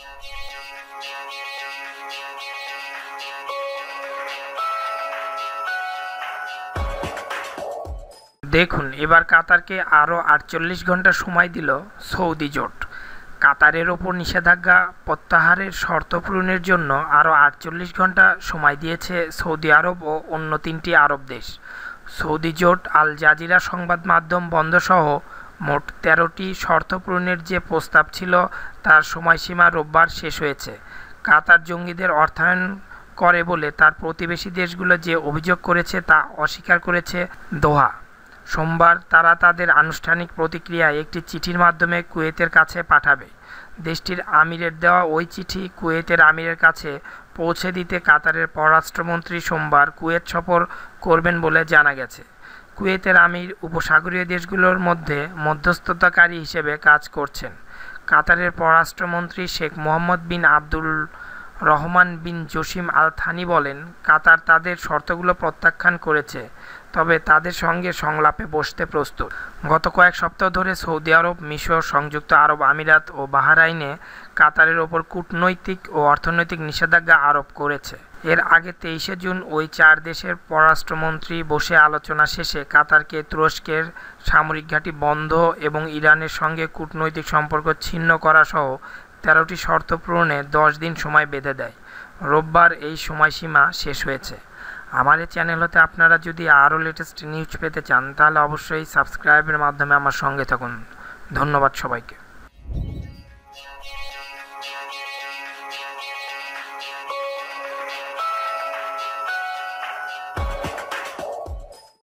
দেখুন এবার কাতারকে আরও আটচল্লিশ ঘন্টা সময় দিল সৌদি জোট কাতারের ওপর নিষেধাজ্ঞা প্রত্যাহারের শর্ত পূরণের জন্য আরও আটচল্লিশ ঘন্টা সময় দিয়েছে সৌদি আরব ও অন্য তিনটি আরব দেশ সৌদি জোট আল জাজিরা সংবাদ মাধ্যম বন্ধসহ মোট তেরোটি শর্ত পূরণের যে প্রস্তাব ছিল তার সময়সীমা রোববার শেষ হয়েছে কাতার জঙ্গিদের অর্থায়ন করে বলে তার প্রতিবেশী দেশগুলো যে অভিযোগ করেছে তা অস্বীকার করেছে দোহা সোমবার তারা তাদের আনুষ্ঠানিক প্রতিক্রিয়া একটি চিঠির মাধ্যমে কুয়েতের কাছে পাঠাবে দেশটির আমিরের দেওয়া ওই চিঠি কুয়েতের আমিরের কাছে পৌঁছে দিতে কাতারের পররাষ্ট্রমন্ত্রী সোমবার কুয়েত সফর করবেন বলে জানা গেছে কুয়েতের আমির উপসাগরীয় দেশগুলোর মধ্যে মধ্যস্থতাকারী হিসেবে কাজ করছেন কাতারের পররাষ্ট্রমন্ত্রী Sheikh Mohammed bin Abdul Rahman bin Jassim Al Thani বলেন কাতার তাদের শর্তগুলো প্রত্যাখ্যান করেছে তবে তাদের সঙ্গে সংলাপে বসতে প্রস্তুত গত কয়েক সপ্তাহ ধরে সৌদি আরব মিশর সংযুক্ত আরব আমিরাত ও বাহারাইনে কাতারের ওপর কূটনৈতিক ও অর্থনৈতিক নিষেধাজ্ঞা আরোপ করেছে এর আগে তেইশে জুন ওই চার দেশের পররাষ্ট্রমন্ত্রী বসে আলোচনা শেষে কাতারকে তুরস্কের সামরিক ঘাঁটি বন্ধ এবং ইরানের সঙ্গে কূটনৈতিক সম্পর্ক ছিন্ন করা সহ তেরোটি শর্ত পূরণে দশ দিন সময় বেঁধে দেয় রোববার এই সময়সীমা শেষ হয়েছে আমার এই চ্যানেল হতে আপনারা যদি আরও লেটেস্ট নিউজ পেতে চান তাহলে অবশ্যই সাবস্ক্রাইবের মাধ্যমে আমার সঙ্গে থাকুন ধন্যবাদ সবাইকে